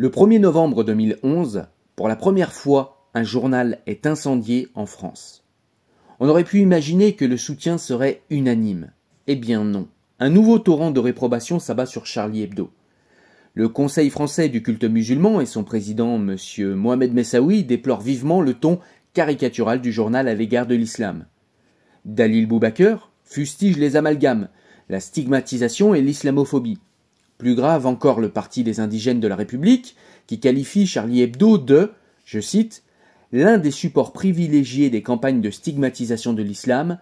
Le 1er novembre 2011, pour la première fois, un journal est incendié en France. On aurait pu imaginer que le soutien serait unanime. Eh bien non. Un nouveau torrent de réprobation s'abat sur Charlie Hebdo. Le Conseil français du culte musulman et son président, M. Mohamed Messaoui, déplorent vivement le ton caricatural du journal à l'égard de l'islam. Dalil Boubaker fustige les amalgames, la stigmatisation et l'islamophobie. Plus grave encore le Parti des indigènes de la République, qui qualifie Charlie Hebdo de, je cite, l'un des supports privilégiés des campagnes de stigmatisation de l'islam,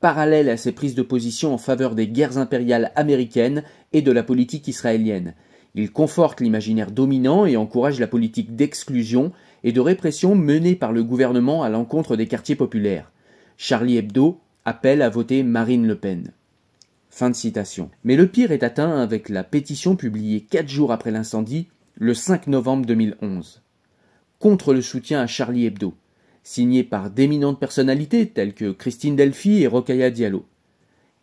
parallèle à ses prises de position en faveur des guerres impériales américaines et de la politique israélienne. Il conforte l'imaginaire dominant et encourage la politique d'exclusion et de répression menée par le gouvernement à l'encontre des quartiers populaires. Charlie Hebdo appelle à voter Marine Le Pen. Fin de citation. Mais le pire est atteint avec la pétition publiée quatre jours après l'incendie, le 5 novembre 2011. Contre le soutien à Charlie Hebdo, signée par d'éminentes personnalités telles que Christine Delphi et Rokhaya Diallo.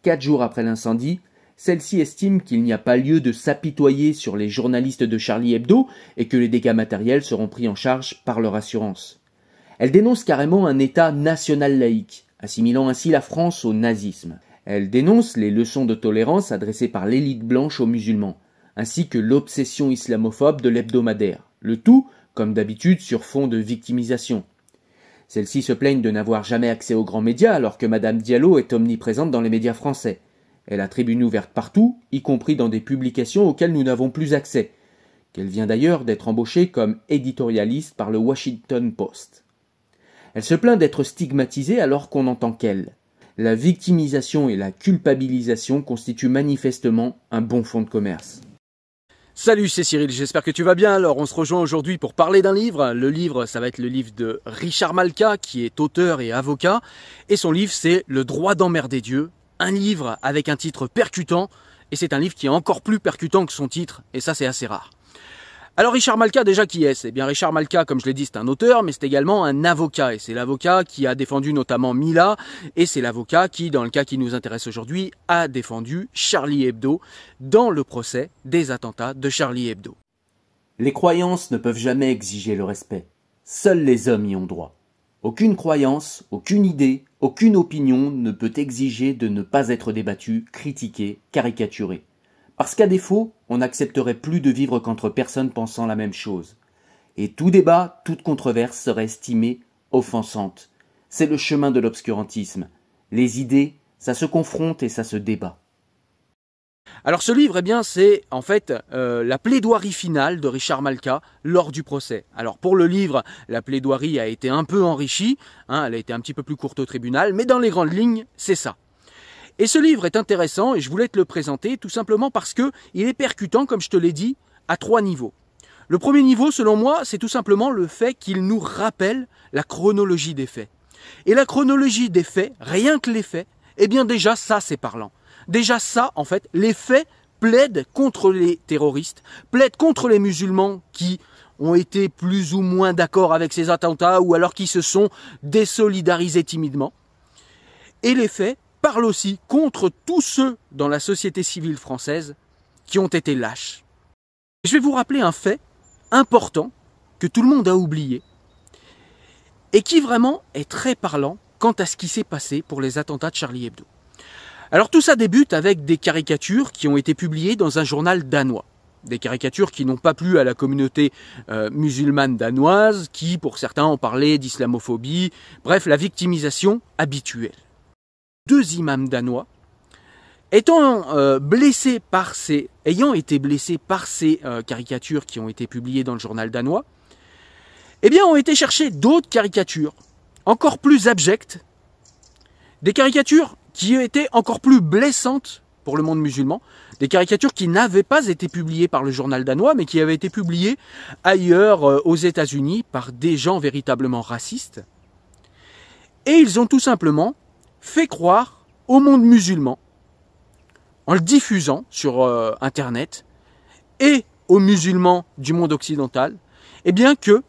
Quatre jours après l'incendie, celle-ci estime qu'il n'y a pas lieu de s'apitoyer sur les journalistes de Charlie Hebdo et que les dégâts matériels seront pris en charge par leur assurance. Elle dénonce carrément un État national laïque, assimilant ainsi la France au nazisme. Elle dénonce les leçons de tolérance adressées par l'élite blanche aux musulmans, ainsi que l'obsession islamophobe de l'hebdomadaire, le tout, comme d'habitude, sur fond de victimisation. Celles-ci se plaignent de n'avoir jamais accès aux grands médias alors que Madame Diallo est omniprésente dans les médias français. Elle a tribune ouverte partout, y compris dans des publications auxquelles nous n'avons plus accès, qu'elle vient d'ailleurs d'être embauchée comme éditorialiste par le Washington Post. Elle se plaint d'être stigmatisée alors qu'on n'entend qu'elle la victimisation et la culpabilisation constituent manifestement un bon fonds de commerce. Salut, c'est Cyril, j'espère que tu vas bien. Alors, on se rejoint aujourd'hui pour parler d'un livre. Le livre, ça va être le livre de Richard Malka, qui est auteur et avocat. Et son livre, c'est Le droit d'emmerder Dieu. Un livre avec un titre percutant. Et c'est un livre qui est encore plus percutant que son titre. Et ça, c'est assez rare. Alors Richard Malka, déjà qui est-ce Eh bien Richard Malka, comme je l'ai dit, c'est un auteur, mais c'est également un avocat. Et c'est l'avocat qui a défendu notamment Mila, et c'est l'avocat qui, dans le cas qui nous intéresse aujourd'hui, a défendu Charlie Hebdo dans le procès des attentats de Charlie Hebdo. Les croyances ne peuvent jamais exiger le respect. Seuls les hommes y ont droit. Aucune croyance, aucune idée, aucune opinion ne peut exiger de ne pas être débattue, critiquée, caricaturée. Parce qu'à défaut, on n'accepterait plus de vivre qu'entre personnes pensant la même chose. Et tout débat, toute controverse serait estimée offensante. C'est le chemin de l'obscurantisme. Les idées, ça se confronte et ça se débat. Alors ce livre, eh bien, c'est en fait euh, la plaidoirie finale de Richard Malka lors du procès. Alors pour le livre, la plaidoirie a été un peu enrichie, hein, elle a été un petit peu plus courte au tribunal, mais dans les grandes lignes, c'est ça. Et ce livre est intéressant et je voulais te le présenter tout simplement parce que il est percutant, comme je te l'ai dit, à trois niveaux. Le premier niveau, selon moi, c'est tout simplement le fait qu'il nous rappelle la chronologie des faits. Et la chronologie des faits, rien que les faits, eh bien déjà ça c'est parlant. Déjà ça, en fait, les faits plaident contre les terroristes, plaident contre les musulmans qui ont été plus ou moins d'accord avec ces attentats ou alors qui se sont désolidarisés timidement. Et les faits parle aussi contre tous ceux dans la société civile française qui ont été lâches. Je vais vous rappeler un fait important que tout le monde a oublié et qui vraiment est très parlant quant à ce qui s'est passé pour les attentats de Charlie Hebdo. Alors tout ça débute avec des caricatures qui ont été publiées dans un journal danois. Des caricatures qui n'ont pas plu à la communauté euh, musulmane danoise, qui pour certains ont parlé d'islamophobie, bref la victimisation habituelle deux imams danois, étant euh, blessés par ces, ayant été blessés par ces euh, caricatures qui ont été publiées dans le journal danois, eh bien, ont été chercher d'autres caricatures, encore plus abjectes, des caricatures qui étaient encore plus blessantes pour le monde musulman, des caricatures qui n'avaient pas été publiées par le journal danois, mais qui avaient été publiées ailleurs euh, aux États-Unis par des gens véritablement racistes. Et ils ont tout simplement fait croire au monde musulman, en le diffusant sur euh, Internet, et aux musulmans du monde occidental, eh bien que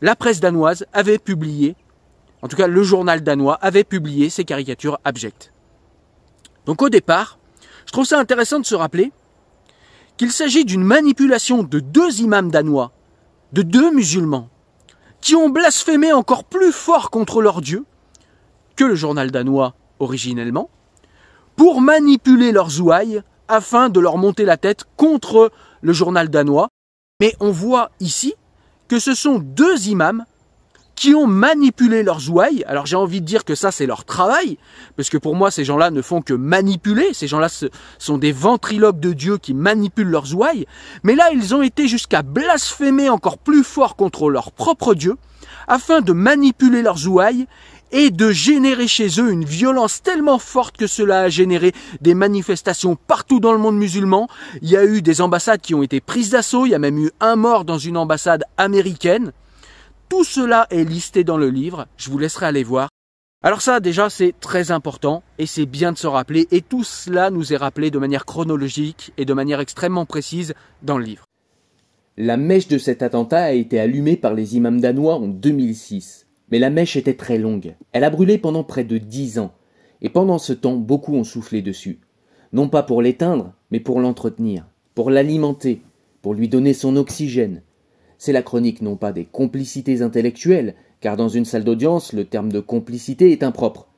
la presse danoise avait publié, en tout cas le journal danois avait publié ces caricatures abjectes. Donc au départ, je trouve ça intéressant de se rappeler qu'il s'agit d'une manipulation de deux imams danois, de deux musulmans, qui ont blasphémé encore plus fort contre leur Dieu, que le journal danois originellement, pour manipuler leurs ouailles afin de leur monter la tête contre le journal danois. Mais on voit ici que ce sont deux imams qui ont manipulé leurs ouailles. Alors j'ai envie de dire que ça c'est leur travail, parce que pour moi ces gens-là ne font que manipuler, ces gens-là sont des ventriloques de Dieu qui manipulent leurs ouailles, mais là ils ont été jusqu'à blasphémer encore plus fort contre leur propre Dieu, afin de manipuler leurs ouailles et de générer chez eux une violence tellement forte que cela a généré des manifestations partout dans le monde musulman. Il y a eu des ambassades qui ont été prises d'assaut, il y a même eu un mort dans une ambassade américaine. Tout cela est listé dans le livre, je vous laisserai aller voir. Alors ça déjà c'est très important et c'est bien de se rappeler et tout cela nous est rappelé de manière chronologique et de manière extrêmement précise dans le livre. La mèche de cet attentat a été allumée par les imams danois en 2006. Mais la mèche était très longue. Elle a brûlé pendant près de dix ans. Et pendant ce temps, beaucoup ont soufflé dessus. Non pas pour l'éteindre, mais pour l'entretenir, pour l'alimenter, pour lui donner son oxygène. C'est la chronique non pas des complicités intellectuelles, car dans une salle d'audience, le terme de complicité est impropre,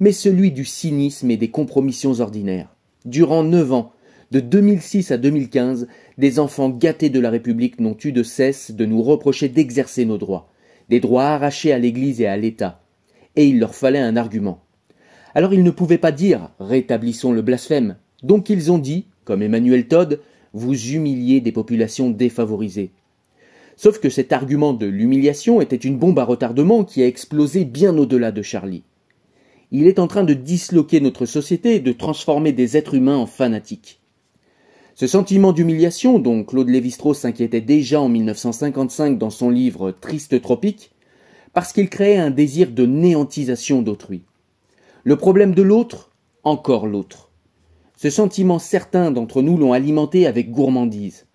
mais celui du cynisme et des compromissions ordinaires. Durant neuf ans, de 2006 à 2015, des enfants gâtés de la République n'ont eu de cesse de nous reprocher d'exercer nos droits des droits arrachés à l'Église et à l'État, et il leur fallait un argument. Alors ils ne pouvaient pas dire Rétablissons le blasphème. Donc ils ont dit, comme Emmanuel Todd, Vous humiliez des populations défavorisées. Sauf que cet argument de l'humiliation était une bombe à retardement qui a explosé bien au-delà de Charlie. Il est en train de disloquer notre société et de transformer des êtres humains en fanatiques. Ce sentiment d'humiliation dont Claude Lévi-Strauss s'inquiétait déjà en 1955 dans son livre Triste Tropique, parce qu'il créait un désir de néantisation d'autrui. Le problème de l'autre, encore l'autre. Ce sentiment certains d'entre nous l'ont alimenté avec gourmandise.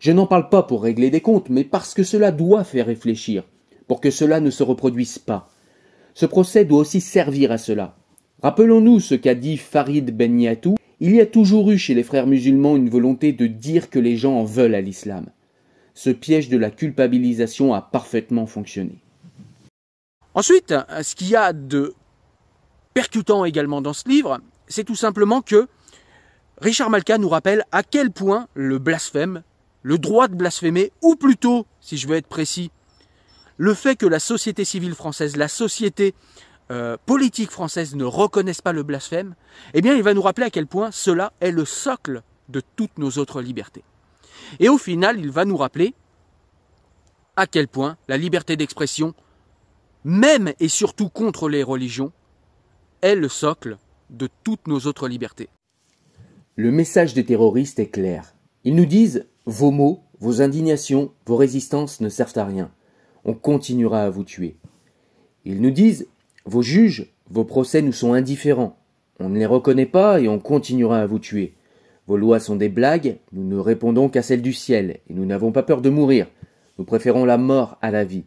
Je n'en parle pas pour régler des comptes, mais parce que cela doit faire réfléchir, pour que cela ne se reproduise pas. Ce procès doit aussi servir à cela. Rappelons-nous ce qu'a dit Farid Ben il y a toujours eu chez les frères musulmans une volonté de dire que les gens en veulent à l'islam. Ce piège de la culpabilisation a parfaitement fonctionné. Ensuite, ce qu'il y a de percutant également dans ce livre, c'est tout simplement que Richard Malka nous rappelle à quel point le blasphème, le droit de blasphémer, ou plutôt, si je veux être précis, le fait que la société civile française, la société euh, politiques françaises ne reconnaissent pas le blasphème, eh bien il va nous rappeler à quel point cela est le socle de toutes nos autres libertés. Et au final, il va nous rappeler à quel point la liberté d'expression, même et surtout contre les religions, est le socle de toutes nos autres libertés. Le message des terroristes est clair. Ils nous disent vos mots, vos indignations, vos résistances ne servent à rien. On continuera à vous tuer. Ils nous disent vos juges, vos procès nous sont indifférents. On ne les reconnaît pas et on continuera à vous tuer. Vos lois sont des blagues, nous ne répondons qu'à celles du ciel, et nous n'avons pas peur de mourir. Nous préférons la mort à la vie.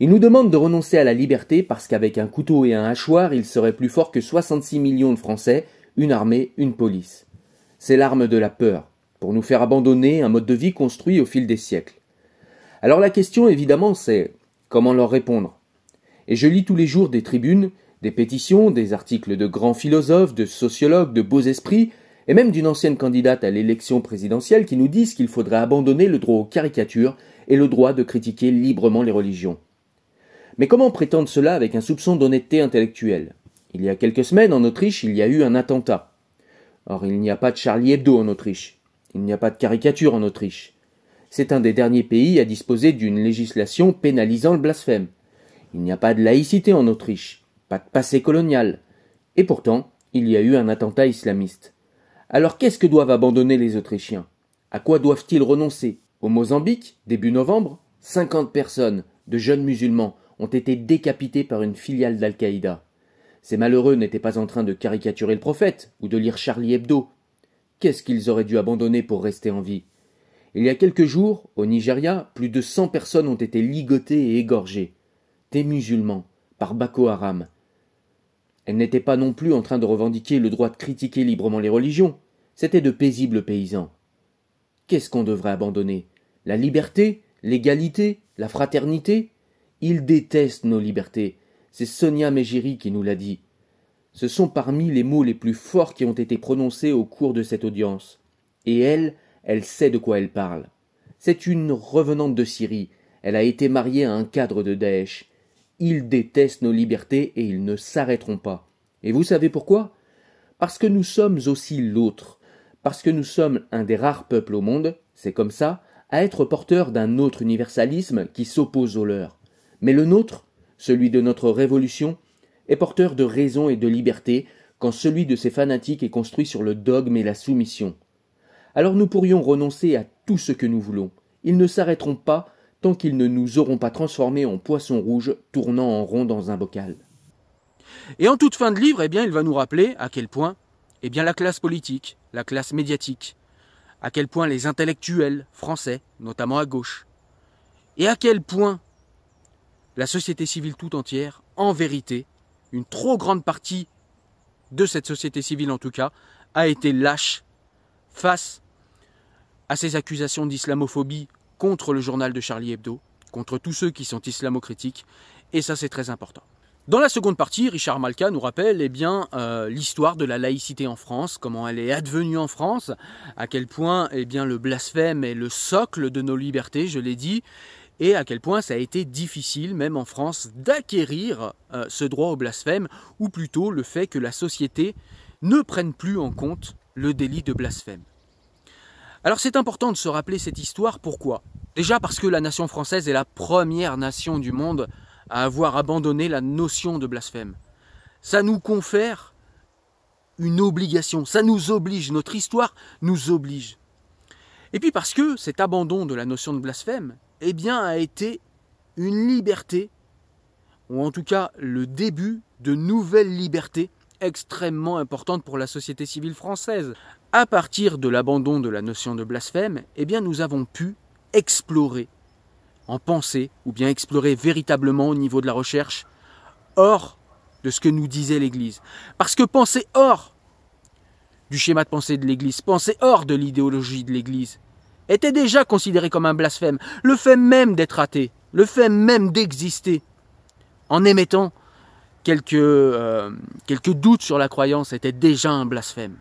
Ils nous demandent de renoncer à la liberté parce qu'avec un couteau et un hachoir, ils seraient plus forts que 66 millions de Français, une armée, une police. C'est l'arme de la peur, pour nous faire abandonner un mode de vie construit au fil des siècles. Alors la question évidemment c'est comment leur répondre et je lis tous les jours des tribunes, des pétitions, des articles de grands philosophes, de sociologues, de beaux esprits, et même d'une ancienne candidate à l'élection présidentielle qui nous disent qu'il faudrait abandonner le droit aux caricatures et le droit de critiquer librement les religions. Mais comment prétendre cela avec un soupçon d'honnêteté intellectuelle Il y a quelques semaines, en Autriche, il y a eu un attentat. Or, il n'y a pas de Charlie Hebdo en Autriche. Il n'y a pas de caricature en Autriche. C'est un des derniers pays à disposer d'une législation pénalisant le blasphème. Il n'y a pas de laïcité en Autriche, pas de passé colonial. Et pourtant, il y a eu un attentat islamiste. Alors qu'est-ce que doivent abandonner les Autrichiens À quoi doivent-ils renoncer Au Mozambique, début novembre, 50 personnes, de jeunes musulmans, ont été décapitées par une filiale d'Al-Qaïda. Ces malheureux n'étaient pas en train de caricaturer le prophète ou de lire Charlie Hebdo. Qu'est-ce qu'ils auraient dû abandonner pour rester en vie Il y a quelques jours, au Nigeria, plus de 100 personnes ont été ligotées et égorgées des musulmans par Bako Haram. Elle n'était pas non plus en train de revendiquer le droit de critiquer librement les religions, c'étaient de paisibles paysans. Qu'est-ce qu'on devrait abandonner La liberté L'égalité La fraternité Ils détestent nos libertés. C'est Sonia Mejiri qui nous l'a dit. Ce sont parmi les mots les plus forts qui ont été prononcés au cours de cette audience. Et elle, elle sait de quoi elle parle. C'est une revenante de Syrie. Elle a été mariée à un cadre de Daesh. Ils détestent nos libertés et ils ne s'arrêteront pas. Et vous savez pourquoi Parce que nous sommes aussi l'autre, parce que nous sommes un des rares peuples au monde, c'est comme ça, à être porteurs d'un autre universalisme qui s'oppose au leur. Mais le nôtre, celui de notre révolution, est porteur de raison et de liberté, quand celui de ces fanatiques est construit sur le dogme et la soumission. Alors nous pourrions renoncer à tout ce que nous voulons. Ils ne s'arrêteront pas tant qu'ils ne nous auront pas transformés en poissons rouges tournant en rond dans un bocal. Et en toute fin de livre, eh bien, il va nous rappeler à quel point eh bien, la classe politique, la classe médiatique, à quel point les intellectuels français, notamment à gauche, et à quel point la société civile tout entière, en vérité, une trop grande partie de cette société civile en tout cas, a été lâche face à ces accusations d'islamophobie contre le journal de Charlie Hebdo, contre tous ceux qui sont islamo et ça c'est très important. Dans la seconde partie, Richard Malka nous rappelle eh bien, euh, l'histoire de la laïcité en France, comment elle est advenue en France, à quel point eh bien, le blasphème est le socle de nos libertés, je l'ai dit, et à quel point ça a été difficile, même en France, d'acquérir euh, ce droit au blasphème, ou plutôt le fait que la société ne prenne plus en compte le délit de blasphème. Alors c'est important de se rappeler cette histoire, pourquoi Déjà parce que la nation française est la première nation du monde à avoir abandonné la notion de blasphème. Ça nous confère une obligation, ça nous oblige, notre histoire nous oblige. Et puis parce que cet abandon de la notion de blasphème, eh bien, a été une liberté, ou en tout cas le début de nouvelles libertés extrêmement importantes pour la société civile française. À partir de l'abandon de la notion de blasphème, eh bien, nous avons pu explorer en pensée ou bien explorer véritablement au niveau de la recherche hors de ce que nous disait l'Église. Parce que penser hors du schéma de pensée de l'Église, penser hors de l'idéologie de l'Église, était déjà considéré comme un blasphème. Le fait même d'être athée, le fait même d'exister, en émettant quelques, euh, quelques doutes sur la croyance, était déjà un blasphème.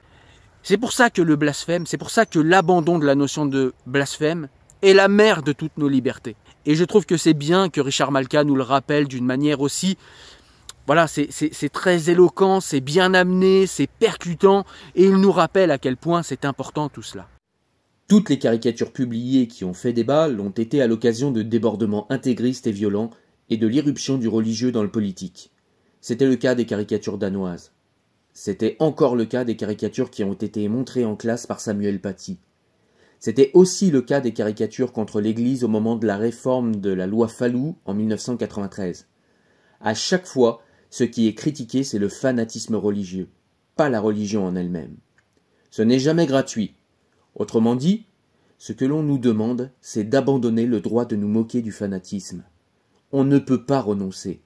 C'est pour ça que le blasphème, c'est pour ça que l'abandon de la notion de blasphème est la mère de toutes nos libertés. Et je trouve que c'est bien que Richard Malka nous le rappelle d'une manière aussi voilà, c'est très éloquent, c'est bien amené, c'est percutant, et il nous rappelle à quel point c'est important tout cela. Toutes les caricatures publiées qui ont fait débat l'ont été à l'occasion de débordements intégristes et violents et de l'irruption du religieux dans le politique. C'était le cas des caricatures danoises. C'était encore le cas des caricatures qui ont été montrées en classe par Samuel Paty. C'était aussi le cas des caricatures contre l'Église au moment de la réforme de la loi Fallou en 1993. À chaque fois, ce qui est critiqué, c'est le fanatisme religieux, pas la religion en elle-même. Ce n'est jamais gratuit. Autrement dit, ce que l'on nous demande, c'est d'abandonner le droit de nous moquer du fanatisme. On ne peut pas renoncer.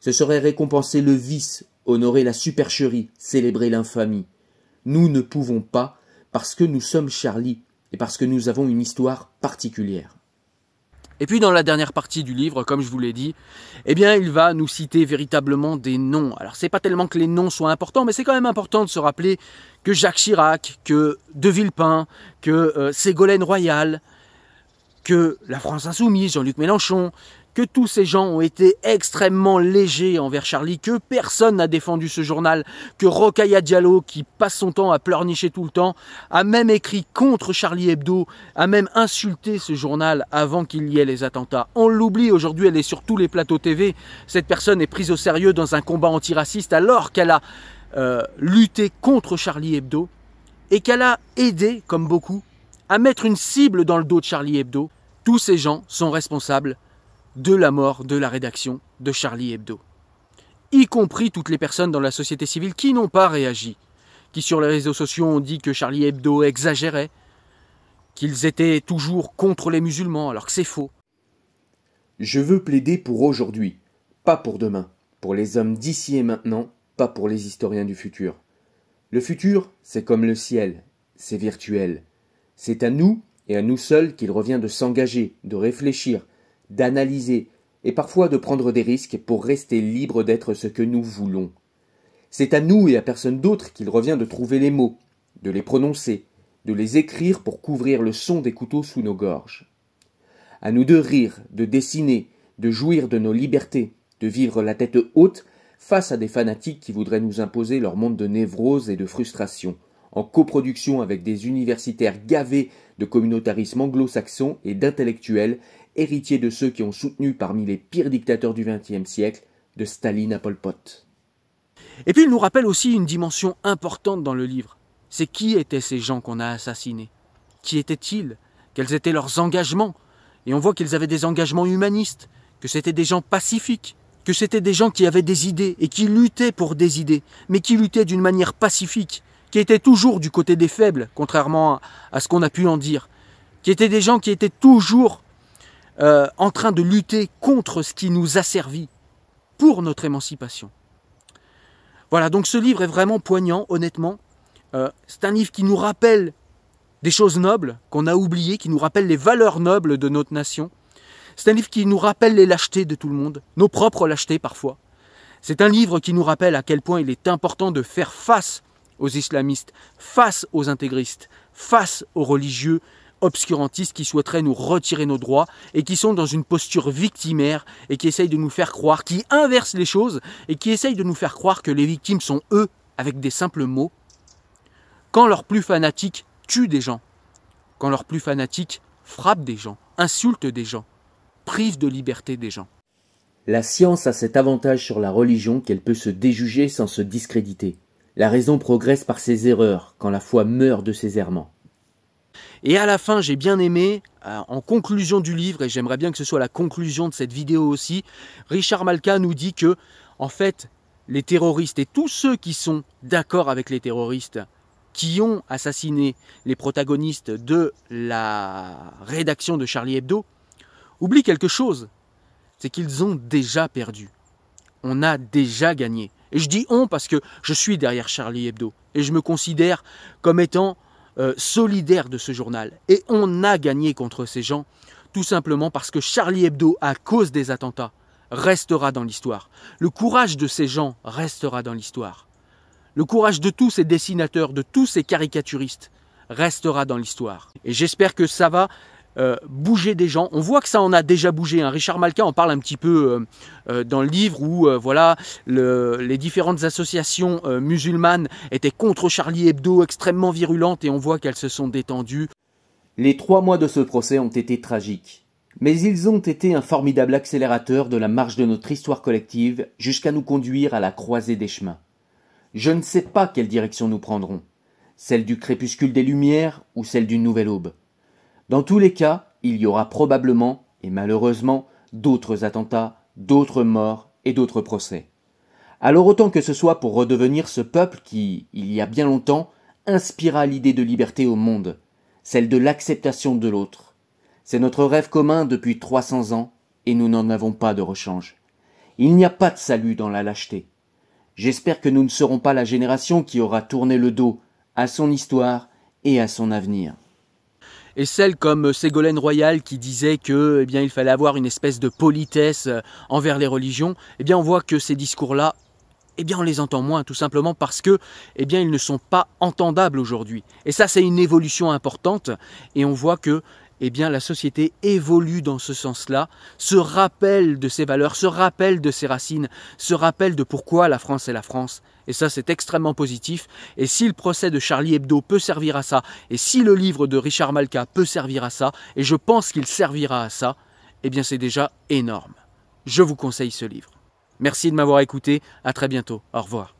Ce serait récompenser le vice, honorer la supercherie, célébrer l'infamie. Nous ne pouvons pas, parce que nous sommes Charlie, et parce que nous avons une histoire particulière. Et puis dans la dernière partie du livre, comme je vous l'ai dit, eh bien il va nous citer véritablement des noms. Alors c'est pas tellement que les noms soient importants, mais c'est quand même important de se rappeler que Jacques Chirac, que De Villepin, que euh, Ségolène Royal, que la France Insoumise, Jean-Luc Mélenchon, que tous ces gens ont été extrêmement légers envers Charlie, que personne n'a défendu ce journal, que Rokhaya Diallo, qui passe son temps à pleurnicher tout le temps, a même écrit contre Charlie Hebdo, a même insulté ce journal avant qu'il y ait les attentats. On l'oublie aujourd'hui, elle est sur tous les plateaux TV. Cette personne est prise au sérieux dans un combat antiraciste alors qu'elle a euh, lutté contre Charlie Hebdo et qu'elle a aidé, comme beaucoup, à mettre une cible dans le dos de Charlie Hebdo. Tous ces gens sont responsables de la mort de la rédaction de Charlie Hebdo, y compris toutes les personnes dans la société civile qui n'ont pas réagi, qui sur les réseaux sociaux ont dit que Charlie Hebdo exagérait, qu'ils étaient toujours contre les musulmans, alors que c'est faux. Je veux plaider pour aujourd'hui, pas pour demain, pour les hommes d'ici et maintenant, pas pour les historiens du futur. Le futur, c'est comme le ciel, c'est virtuel. C'est à nous, et à nous seuls, qu'il revient de s'engager, de réfléchir, d'analyser et parfois de prendre des risques pour rester libre d'être ce que nous voulons. C'est à nous et à personne d'autre qu'il revient de trouver les mots, de les prononcer, de les écrire pour couvrir le son des couteaux sous nos gorges. À nous de rire, de dessiner, de jouir de nos libertés, de vivre la tête haute face à des fanatiques qui voudraient nous imposer leur monde de névrose et de frustration, en coproduction avec des universitaires gavés de communautarisme anglo-saxon et d'intellectuels héritier de ceux qui ont soutenu parmi les pires dictateurs du XXe siècle, de Staline à Pol Pot. Et puis il nous rappelle aussi une dimension importante dans le livre. C'est qui étaient ces gens qu'on a assassinés Qui étaient-ils Quels étaient leurs engagements Et on voit qu'ils avaient des engagements humanistes, que c'était des gens pacifiques, que c'était des gens qui avaient des idées et qui luttaient pour des idées, mais qui luttaient d'une manière pacifique, qui étaient toujours du côté des faibles, contrairement à ce qu'on a pu en dire, qui étaient des gens qui étaient toujours euh, en train de lutter contre ce qui nous a servi pour notre émancipation. Voilà, donc ce livre est vraiment poignant, honnêtement. Euh, c'est un livre qui nous rappelle des choses nobles qu'on a oubliées, qui nous rappelle les valeurs nobles de notre nation. C'est un livre qui nous rappelle les lâchetés de tout le monde, nos propres lâchetés parfois. C'est un livre qui nous rappelle à quel point il est important de faire face aux islamistes, face aux intégristes, face aux religieux, obscurantistes qui souhaiteraient nous retirer nos droits et qui sont dans une posture victimaire et qui essayent de nous faire croire, qui inversent les choses et qui essayent de nous faire croire que les victimes sont eux, avec des simples mots, quand leurs plus fanatiques tuent des gens, quand leurs plus fanatiques frappent des gens, insultent des gens, privent de liberté des gens. La science a cet avantage sur la religion qu'elle peut se déjuger sans se discréditer. La raison progresse par ses erreurs quand la foi meurt de ses errements. Et à la fin, j'ai bien aimé, euh, en conclusion du livre, et j'aimerais bien que ce soit la conclusion de cette vidéo aussi, Richard Malka nous dit que, en fait, les terroristes et tous ceux qui sont d'accord avec les terroristes, qui ont assassiné les protagonistes de la rédaction de Charlie Hebdo, oublient quelque chose, c'est qu'ils ont déjà perdu. On a déjà gagné. Et je dis on parce que je suis derrière Charlie Hebdo et je me considère comme étant euh, solidaire de ce journal. Et on a gagné contre ces gens, tout simplement parce que Charlie Hebdo, à cause des attentats, restera dans l'histoire. Le courage de ces gens restera dans l'histoire. Le courage de tous ces dessinateurs, de tous ces caricaturistes restera dans l'histoire. Et j'espère que ça va euh, bouger des gens. On voit que ça en a déjà bougé. Hein. Richard Malka en parle un petit peu euh, euh, dans le livre où voilà les différentes associations musulmanes étaient contre Charlie Hebdo, extrêmement virulentes, et on voit qu'elles se sont détendues. Les trois mois de ce procès ont été tragiques, mais ils ont été un formidable accélérateur de la marche de notre histoire collective jusqu'à nous conduire à la croisée des chemins. Je ne sais pas quelle direction nous prendrons, celle du crépuscule des Lumières ou celle d'une nouvelle aube. Dans tous les cas, il y aura probablement, et malheureusement, d'autres attentats, d'autres morts et d'autres procès. Alors autant que ce soit pour redevenir ce peuple qui, il y a bien longtemps, inspira l'idée de liberté au monde, celle de l'acceptation de l'autre. C'est notre rêve commun depuis 300 ans, et nous n'en avons pas de rechange. Il n'y a pas de salut dans la lâcheté. J'espère que nous ne serons pas la génération qui aura tourné le dos à son histoire et à son avenir et celles comme euh, Ségolène Royal qui disait que eh bien il fallait avoir une espèce de politesse euh, envers les religions, eh bien on voit que ces discours-là eh bien on les entend moins tout simplement parce que eh bien ils ne sont pas entendables aujourd'hui. Et ça c'est une évolution importante et on voit que eh bien la société évolue dans ce sens-là, se rappelle de ses valeurs, se rappelle de ses racines, se rappelle de pourquoi la France est la France. Et ça, c'est extrêmement positif. Et si le procès de Charlie Hebdo peut servir à ça, et si le livre de Richard Malka peut servir à ça, et je pense qu'il servira à ça, eh bien c'est déjà énorme. Je vous conseille ce livre. Merci de m'avoir écouté, à très bientôt, au revoir.